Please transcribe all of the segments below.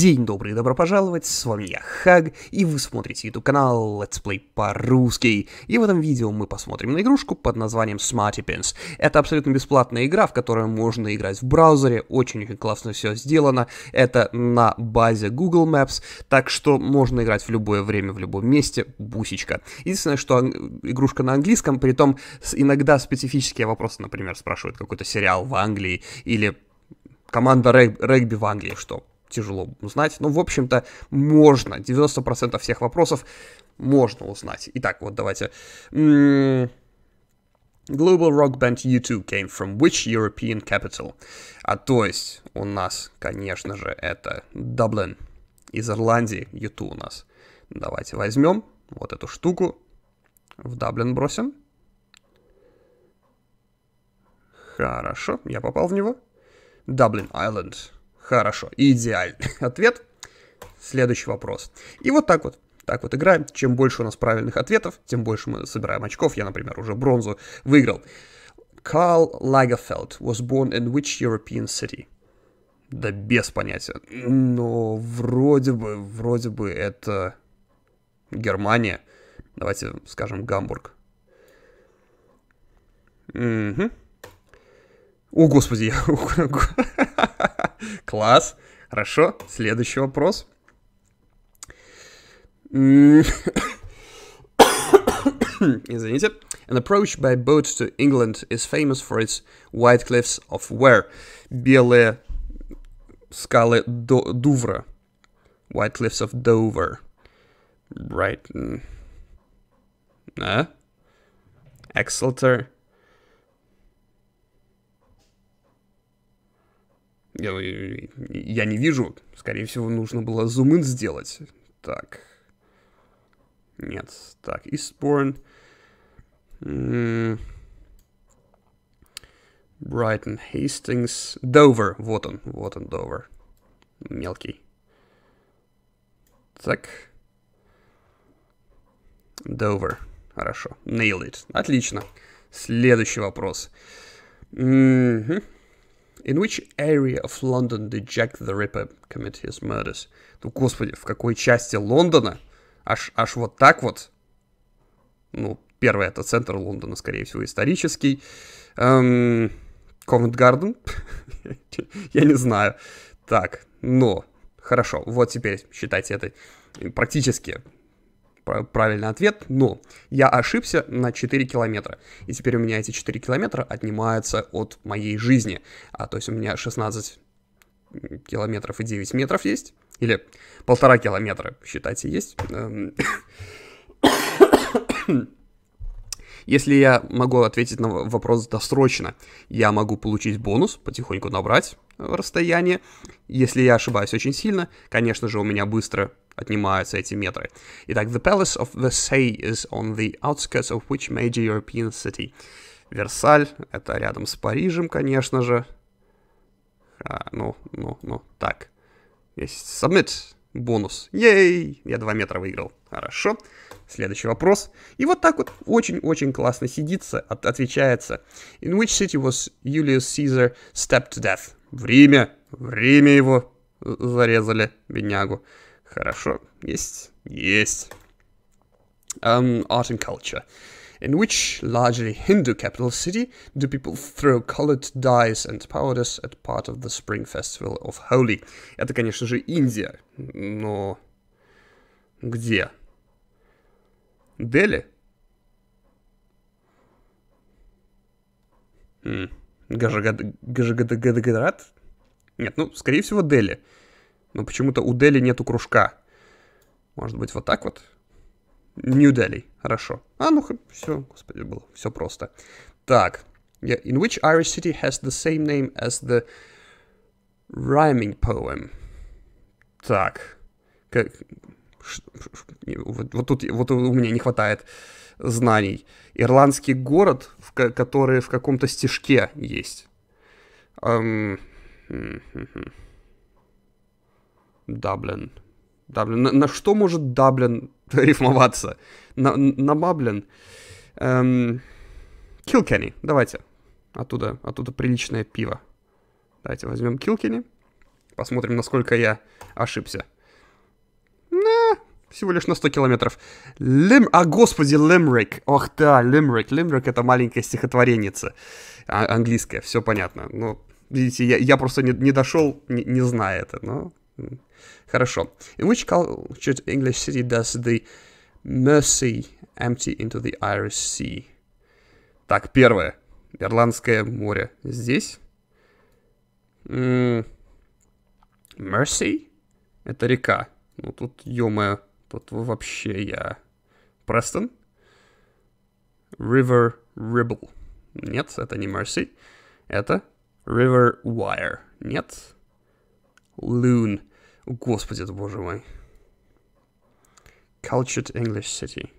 День добрый, добро пожаловать, с вами я, Хаг, и вы смотрите YouTube канал Let's Play по-русски. И в этом видео мы посмотрим на игрушку под названием Smarty Pins. Это абсолютно бесплатная игра, в которой можно играть в браузере, очень-очень классно все сделано, это на базе Google Maps, так что можно играть в любое время, в любом месте, бусечка. Единственное, что игрушка на английском, при том иногда специфические вопросы, например, спрашивают какой-то сериал в Англии, или команда регби в Англии, что тяжело узнать. Но, ну, в общем-то, можно. 90% всех вопросов можно узнать. Итак, вот давайте. Global rock band U2 came from which European capital? А то есть у нас, конечно же, это Дублин. Из Ирландии U2 у нас. Давайте возьмем вот эту штуку, в Дублин бросим. Хорошо, я попал в него. Даблин Айленд. Хорошо, идеальный ответ. Следующий вопрос. И вот так вот. Так вот играем. Чем больше у нас правильных ответов, тем больше мы собираем очков. Я, например, уже бронзу выиграл. Карл Лагерфелд was born in which European city? Да без понятия. Но вроде бы, вроде бы это Германия. Давайте скажем Гамбург. Угу. О, господи, я... Класс. Хорошо. Следующий вопрос. Извините. An approach by boat to England is famous for its white cliffs of where? Белые скалы До Дувра. White cliffs of Dover. Brighton. А? Exeter. Я, я не вижу. Скорее всего, нужно было зум сделать. Так. Нет. Так, Eastbourne. Брайтон, Хейстингс, Довер. Вот он, вот он, Довер. Мелкий. Так. Довер. Хорошо. Nailed it. Отлично. Следующий вопрос. Угу. In which area of London did Jack the Ripper commit his murders? Ну, господи, в какой части Лондона? Аж, аж вот так вот? Ну, первое, это центр Лондона, скорее всего, исторический. Эм, Covent Garden? Я не знаю. Так, но, хорошо, вот теперь считайте это практически правильный ответ, но я ошибся на 4 километра. И теперь у меня эти 4 километра отнимаются от моей жизни. А, то есть у меня 16 километров и 9 метров есть. Или полтора километра, считайте, есть. Эм, Если я могу ответить на вопрос досрочно, я могу получить бонус, потихоньку набрать э, расстояние. Если я ошибаюсь очень сильно, конечно же, у меня быстро отнимаются эти метры. Итак, the Palace of Versailles is on the outskirts of which major European city? Версаль, это рядом с Парижем, конечно же. А, ну, ну, ну, так. Есть submit, бонус. Ей, я 2 метра выиграл. Хорошо. Следующий вопрос. И вот так вот очень-очень классно сидится, от, отвечается. In which city was Julius Caesar stabbed to death? В Риме. В Риме его зарезали, беднягу. Хорошо. Есть. Есть. Um, art and culture. In which largely Hindu capital city do people throw colored dyes and powders at part of the spring festival of Holi? Это, конечно же, Индия, но где? Дели? Гажагадагадрат? Нет, ну, скорее всего, Дели. Но ну, почему-то у Дели нету кружка. Может быть, вот так вот? New Delhi. Хорошо. А, ну, все, господи, было. Все просто. Так. Yeah. In which Irish city has the same name as the rhyming poem? Так. Как... Вот, вот тут вот у меня не хватает знаний. Ирландский город, в ко- который в каком-то стишке есть. Um... Даблин. Даблин. На, на что может Даблин рифмоваться? На, на Баблин? Эм, Килкенни, давайте. Оттуда, оттуда приличное пиво. Давайте возьмем Килкенни. Посмотрим, насколько я ошибся. На, всего лишь на 100 километров. Лем... А, господи, Лемрик. Ох да, Лемрик. Лемрик — это маленькая стихотворенница. А, английская, все понятно. Ну, видите, я, я просто не, не дошел, не, не зная это, но Хорошо. In which cultured English city does the Mercy empty into the Irish Sea? Так, первое. Ирландское море здесь. М Mercy? Это река. Ну тут, ё тут вообще я... Престон? River Ribble. Нет, это не Mercy. Это River Wire. Нет. Loon. Господи, это боже мой. Cultured English City.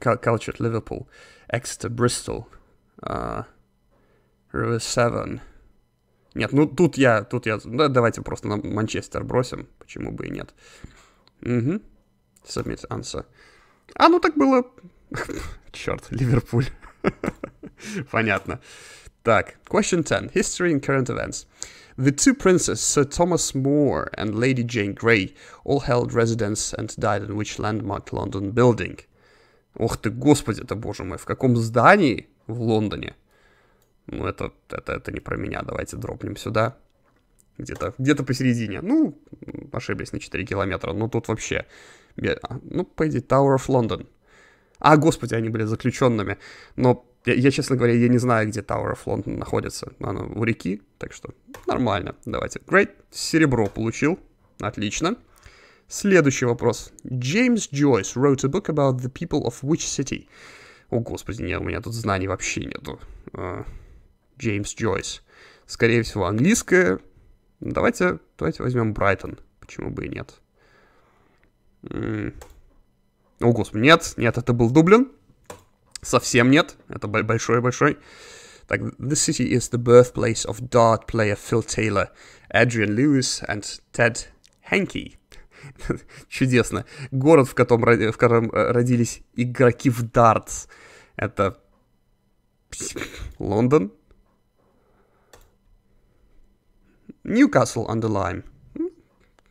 Cultured Liverpool. Exeter, Bristol. Uh, River Severn. Нет, ну тут я, тут я, да, давайте просто на Манчестер бросим, почему бы и нет. Угу. Submit answer. А, ну так было. Черт, Ливерпуль. Понятно. Так, question 10. History and current events. The two princes, Sir Thomas More and Lady Jane Grey, all held residence and died in which landmark London building? Ох ты, господи это боже мой, в каком здании в Лондоне? Ну, это, это, это не про меня, давайте дропнем сюда. Где-то где посередине. Ну, ошиблись на 4 километра, но тут вообще... Ну, по Tower of London. А, господи, они были заключенными. Но я, я, честно говоря, я не знаю, где Tower of London находится. Она у реки, так что нормально. Давайте. Great. Серебро получил. Отлично. Следующий вопрос. Джеймс Джойс wrote a book about the people of which city? О, господи, нет, у меня тут знаний вообще нету. А, Джеймс uh, Джойс. Скорее всего, английское. Давайте, давайте возьмем Брайтон. Почему бы и нет? Mm. О, господи, нет, нет, это был Дублин. Совсем нет. Это большой-большой. Так, this city is the birthplace of dart player Phil Taylor, Adrian Lewis and Ted Hankey. Чудесно. Город, в котором, в котором э, родились игроки в дартс. Это Лондон. Ньюкасл on the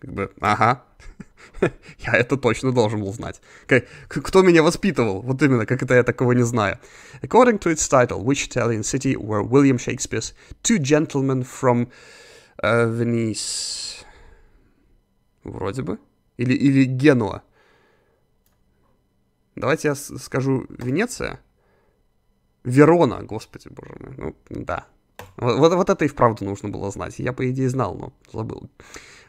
как бы, ага, я это точно должен был знать. Как, кто меня воспитывал? Вот именно, как это я такого не знаю. According to its title, which Italian city were William Shakespeare's two gentlemen from uh, Venice? Вроде бы. Или, или Генуа. Давайте я скажу Венеция. Верона, господи боже мой. Ну, да, вот, вот это и вправду нужно было знать. Я, по идее, знал, но забыл.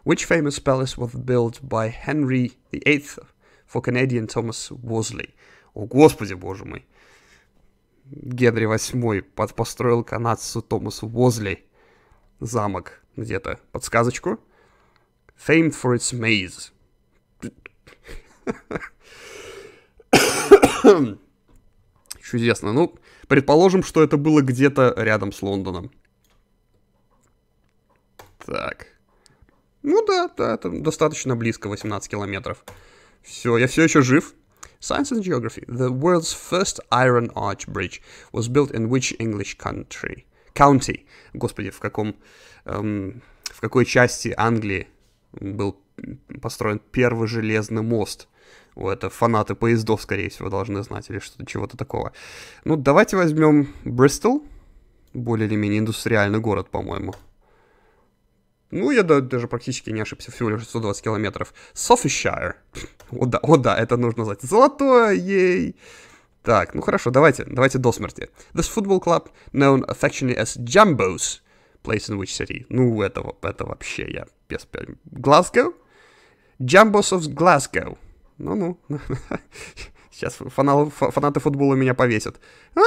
Which famous palace was built by Henry VIII for Canadian Thomas Worsley? О, господи, боже мой. Генри VIII под построил канадцу Томасу Возли замок где-то. Подсказочку? Famed for its maze. Чудесно. Ну, Предположим, что это было где-то рядом с Лондоном. Так. Ну да, да, там достаточно близко, 18 километров. Все, я все еще жив. Science and Geography. The world's first iron arch bridge was built in which English country? County. Господи, в каком... Эм, в какой части Англии был построен первый железный мост? у Это фанаты поездов, скорее всего, должны знать или что-то чего-то такого. Ну, давайте возьмем Бристол, более или менее индустриальный город, по-моему. Ну, я да, даже практически не ошибся, всего лишь 120 километров. Софишайр. О да, о да, это нужно знать. Золотое, ей! Так, ну хорошо, давайте, давайте до смерти. This football club, known affectionately as Jambos, place in which city? Ну, этого, это вообще я без... Глазго? Jambos of Glasgow ну-ну. Сейчас фанал, фанаты футбола меня повесят. А,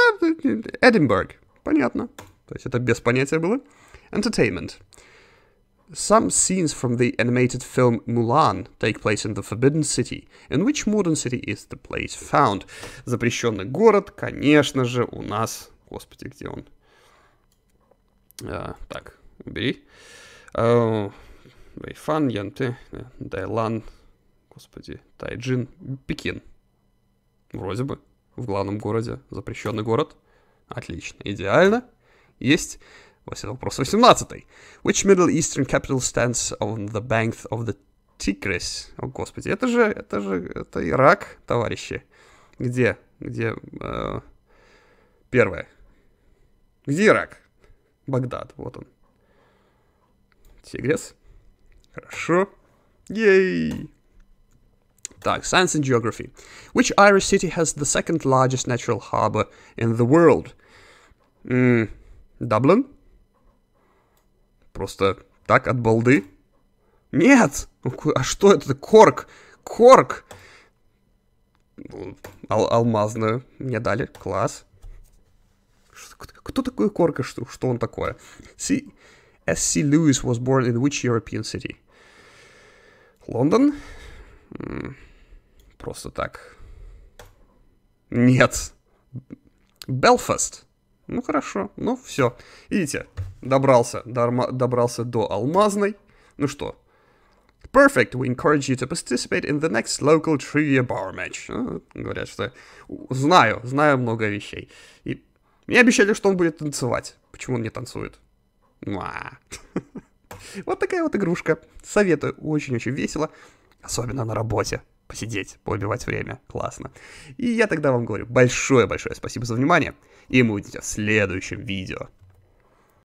Эдинбург. Понятно. То есть это без понятия было. Entertainment. Some scenes from the animated film Mulan take place in the Forbidden City. In which modern city is the place found? Запрещенный город, конечно же, у нас... Господи, где он? А, так, убери. Э, Вейфан, Янте, э, Дайлан, господи, Тайджин, Пекин. Вроде бы. В главном городе. Запрещенный город. Отлично. Идеально. Есть вопрос 18. Which Middle Eastern capital stands on the banks of the Tigris? О, господи, это же, это же, это Ирак, товарищи. Где, где, э, первое. Где Ирак? Багдад, вот он. Тигрис. Хорошо. Ей! Так, Science and Geography. Which Irish city has the second largest natural harbor in the world? М Дублин? Просто так, от балды? Нет! А что это? Корк! Корк! Ал алмазную мне дали. Класс. Кто такой Корка? Что, что он такое? Си... S.C. Lewis was born in which European city? Лондон? Просто так. Нет. Белфаст. Ну хорошо, ну все. Видите, добрался, дорма, добрался до Алмазной. Ну что, Perfect. We encourage you to participate in the next local trivia bar match. Ну, говорят, что знаю, знаю много вещей. И мне обещали, что он будет танцевать. Почему он не танцует? Муа. Вот такая вот игрушка. Советую. Очень-очень весело. Особенно на работе посидеть, поубивать время. Классно. И я тогда вам говорю большое-большое спасибо за внимание, и мы увидимся в следующем видео.